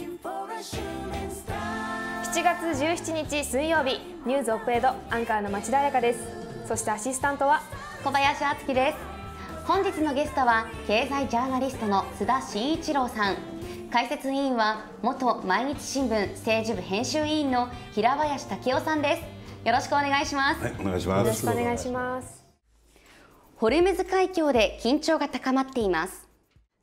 7月17日水曜日ニューズオップエドアンカーの町田彩香ですそしてアシスタントは小林敦樹です本日のゲストは経済ジャーナリストの須田慎一郎さん解説委員は元毎日新聞政治部編集委員の平林武雄さんですよろしくお願いします、はい、お願いしますよろしくお願いしますホルムズ海峡で緊張が高まっています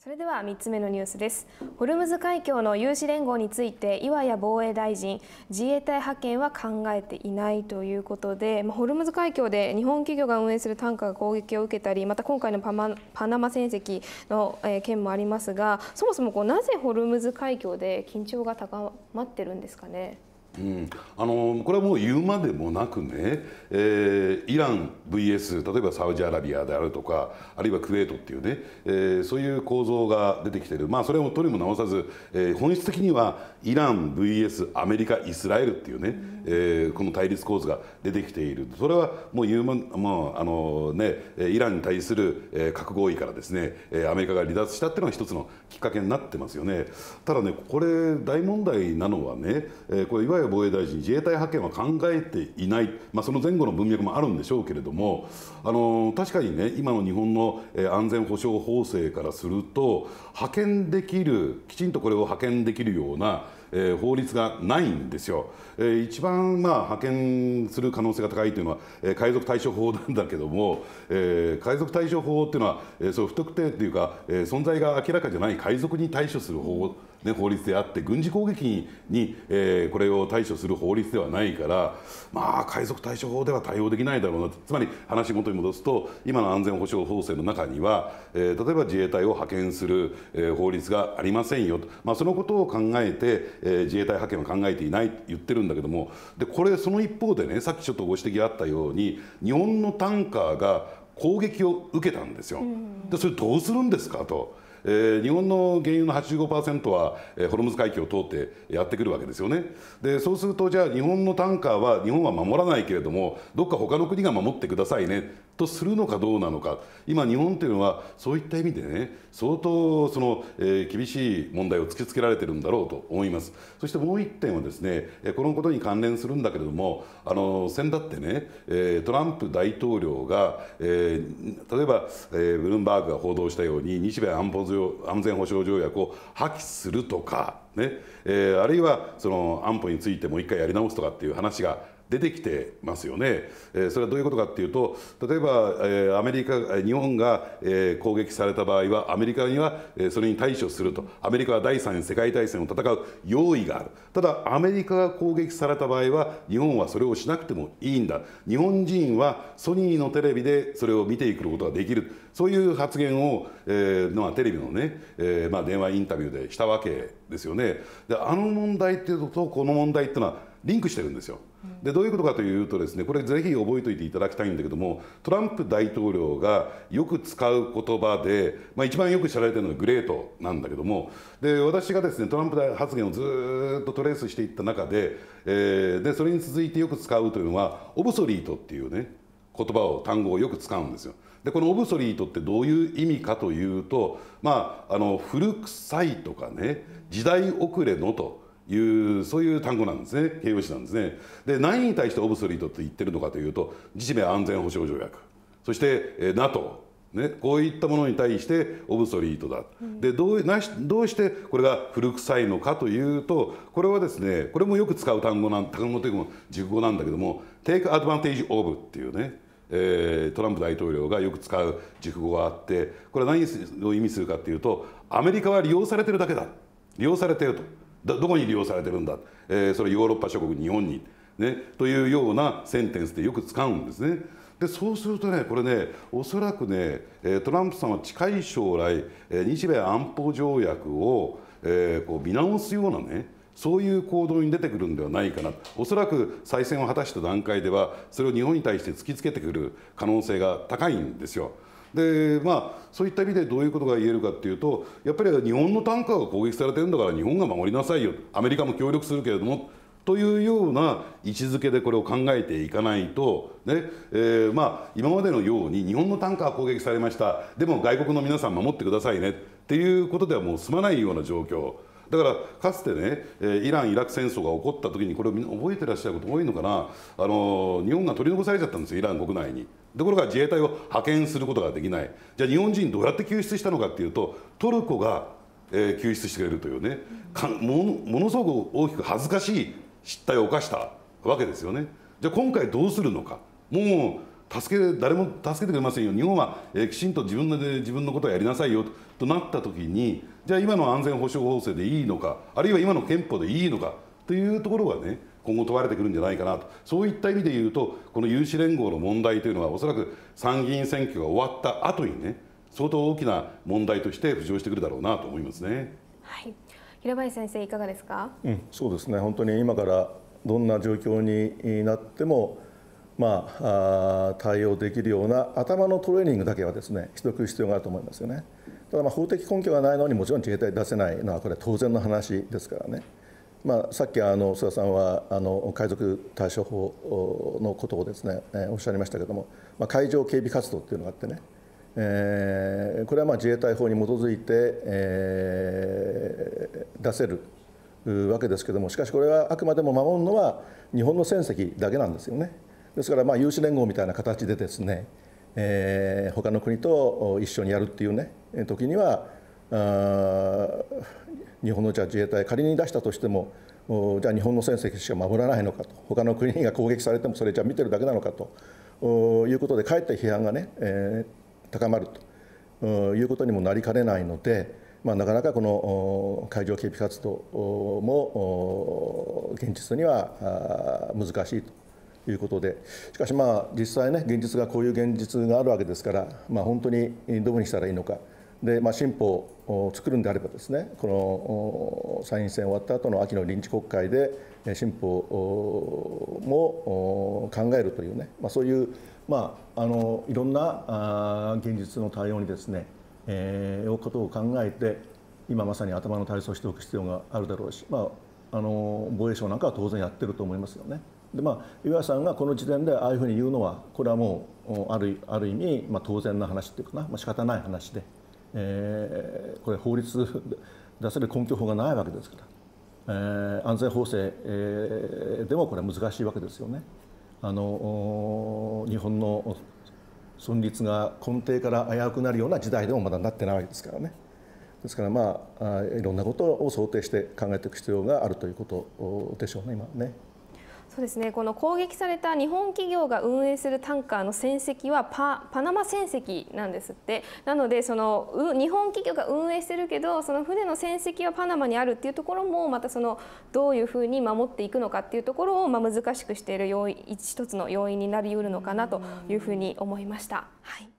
それでは3つ目のニュースですホルムズ海峡の有志連合について岩谷防衛大臣自衛隊派遣は考えていないということで、まホルムズ海峡で日本企業が運営する単価が攻撃を受けたりまた今回のパマパナマ戦績の、え件もありますがそもそもこうなぜホルムズ海峡で緊張が高まってるんですかね。うん、あのこれはもう言うまでもなくね、えー、イラン VS 例えばサウジアラビアであるとかあるいはクウェートっていうね、えー、そういう構造が出てきてるまあそれも取りも直さず、えー、本質的にはイラン VS アメリカイスラエルっていうね、えー、この対立構図が出てきているそれはもう言うまもうあのねイランに対する核合意からですねアメリカが離脱したっていうのが一つのきっかけになってますよね。ただねこれ大問題なのはねこれいわゆる谷防衛大臣自衛隊派遣は考えていない、まあ、その前後の文脈もあるんでしょうけれどもあの確かにね今の日本の安全保障法制からすると派遣できるきちんとこれを派遣できるようなえー、法律がないんですよ、えー、一番、まあ、派遣する可能性が高いというのは、えー、海賊対処法なんだけども、えー、海賊対処法っていうのは、えー、そう不特定というか、えー、存在が明らかじゃない海賊に対処する法ね、法律であって軍事攻撃に、えー、これを対処する法律ではないからまあ海賊対処法では対応できないだろうなつまり話元に戻すと今の安全保障法制の中には、えー、例えば自衛隊を派遣する、えー、法律がありませんよと、まあ、そのことを考えて、えー、自衛隊派遣は考えていないと言ってるんだけどもでこれその一方でねさっきちょっとご指摘あったように日本のタンカーが攻撃を受けたんですよ。でそれどうするんですかと。えー、日本の原油の85%は、えー、ホルムズ海峡を通ってやってくるわけですよねでそうするとじゃあ日本のタンカーは日本は守らないけれどもどっか他の国が守ってくださいねとするのかどうなのか今日本というのはそういった意味でね相当その、えー、厳しい問題を突きつけられてるんだろうと思いますそしてもう一点はですねこのことに関連するんだけれどもあの先だってね、えー、トランプ大統領が、えー、例えば、えー、ブルームバーグが報道したように日米安保安全保障条約を破棄するとか、ねえー、あるいはその安保についてもう一回やり直すとかっていう話が出てきてますよね、えそれはどういうことかっていうと例えば、えアメリカ日本が、え攻撃された場合はアメリカには、えそれに対処するとアメリカは第三次世界大戦を戦う用意があるただアメリカが攻撃された場合は日本はそれをしなくてもいいんだ日本人はソニーのテレビでそれを見ていくことができるそういう発言を、えまあ、テレビのね、えまあ、電話インタビューでしたわけですよね。であの問題っていうとこの問題っていうのはリンクしてるんですよ。でどういうことかというとですねこれぜひ覚えておいていただきたいんだけどもトランプ大統領がよく使う言葉で、まあ、一番よく知られてるのがグレートなんだけどもで私がですねトランプ発言をずっとトレースしていった中で,、えー、でそれに続いてよく使うというのはオブソリートっていうね言葉を単語をよく使うんですよ。でこのオブソリートってどういう意味かというと、まあ、あの古臭いとかね時代遅れのと。いうそういう単語なんですね形容詞なんですねで何に対してオブソリートって言ってるのかというと日米安全保障条約そして、え NATO ね、こういったものに対してオブソリートだ、うん、でどうなしどうしてこれが古臭いのかというとこれはですねこれもよく使う単語なん単語というか熟語なんだけども「take advantage of」っていうね、えー、トランプ大統領がよく使う熟語があってこれは何を意味するかっていうとアメリカは利用されてるだけだ利用されてると。どこに利用されてるんだ、えー、それヨーロッパ諸国日本に、ね、というようなセンテンスでよく使うんですね。でそうするとねこれねおそらくねトランプさんは近い将来日米安保条約を、えー、こう見直すようなねそういう行動に出てくるんではないかなおそらく再選を果たした段階ではそれを日本に対して突きつけてくる可能性が高いんですよ。でまあそういった意味でどういうことが言えるかっていうとやっぱり日本のタンカーが攻撃されてるんだから日本が守りなさいよアメリカも協力するけれどもというような位置づけでこれを考えていかないと、ねえー、まあ、今までのように日本のタンカー攻撃されましたでも外国の皆さん守ってくださいねっていうことではもう済まないような状況だからかつてね、イラン・イラク戦争が起こった時にこれを覚えてらっしゃること多いのかなあの日本が取り残されちゃったんですよイラン国内に。ところが自衛隊を派遣することができないじゃあ日本人どうやって救出したのかっていうとトルコが、えー、救出してくれるというねかもものすごく大きく恥ずかしい失態を犯したわけですよね。じゃあ今回どうするのかもう助け誰も助けてくれませんよ日本は、えー、きちんと自分で自分のことをやりなさいよとなった時にじゃあ今の安全保障法制でいいのかあるいは今の憲法でいいのかというところがね今後問われてくるんじゃないかなとそういった意味で言うとこの有志連合の問題というのはおそらく参議院選挙が終わった後にね相当大きな問題として浮上してくるだろうなと思いますね。はい平林先生いかがですか、うん、そうですね本当に今からどんな状況になってもまあ、あ対応できるような頭のトレーニングだけはですね取得必要があると思いますよね。ただまあ法的根拠がないのにもちろん自衛隊出せないのはこれは当然の話ですからね。まあ、さっきあの菅さんはあの海賊対処法のことをですね、えー、おっしゃいましたけども、まあ、海上警備活動っていうのがあってね、えー、これはまあ自衛隊法に基づいて、えー、出せるわけですけどもしかしこれはあくまでも守るのは日本の船籍だけなんですよね。ですからま有志連合みたいな形でですね、えー、他の国と一緒にやるっていうね時にはあ日本のじゃ自衛隊仮に出したとしてもじゃあ日本の戦績しか守らないのかと他の国が攻撃されてもそれじゃ見てるだけなのかということでかえって批判がね、えー、高まるということにもなりかねないので、まあ、なかなかこの海上警備活動も現実には難しいということでしかしまあ実際ね現実がこういう現実があるわけですから、まあ、本当にどうにしたらいいのか。で、まあ、新法を作るんであればですねこの参院選終わった後の秋の臨時国会で新法も考えるというね、まあ、そういう、まあ、あのいろんな現実の対応にですね、えー、ことを考えて今まさに頭の体操をしておく必要があるだろうし、まあ、あの防衛省なんかは当然やってると思いますよね。でまあ、岩井さんがこの時点でああいうふうに言うのはこれはもうあるある意味、まあ、当然な話というかな、まあ、仕方ない話でえー、これ法律出せる根拠法がないわけですから、えー、安全法制、えー、でもこれは難しいわけですよね。あの日本の存立が根底から危うくなるような時代でもまだなってないわけですからね。ですからまあいろんなことを想定して考えていく必要があるということでしょうね今ね。そうですねこの攻撃された日本企業が運営するタンカーの船籍はパナマ船籍なんですってなのでその日本企業が運営してるけどその船の船籍はパナマにあるっていうところもまたそのどういうふうに守っていくのかっていうところをま難しくしている要因一つの要因になりうるのかなというふうに思いました。はい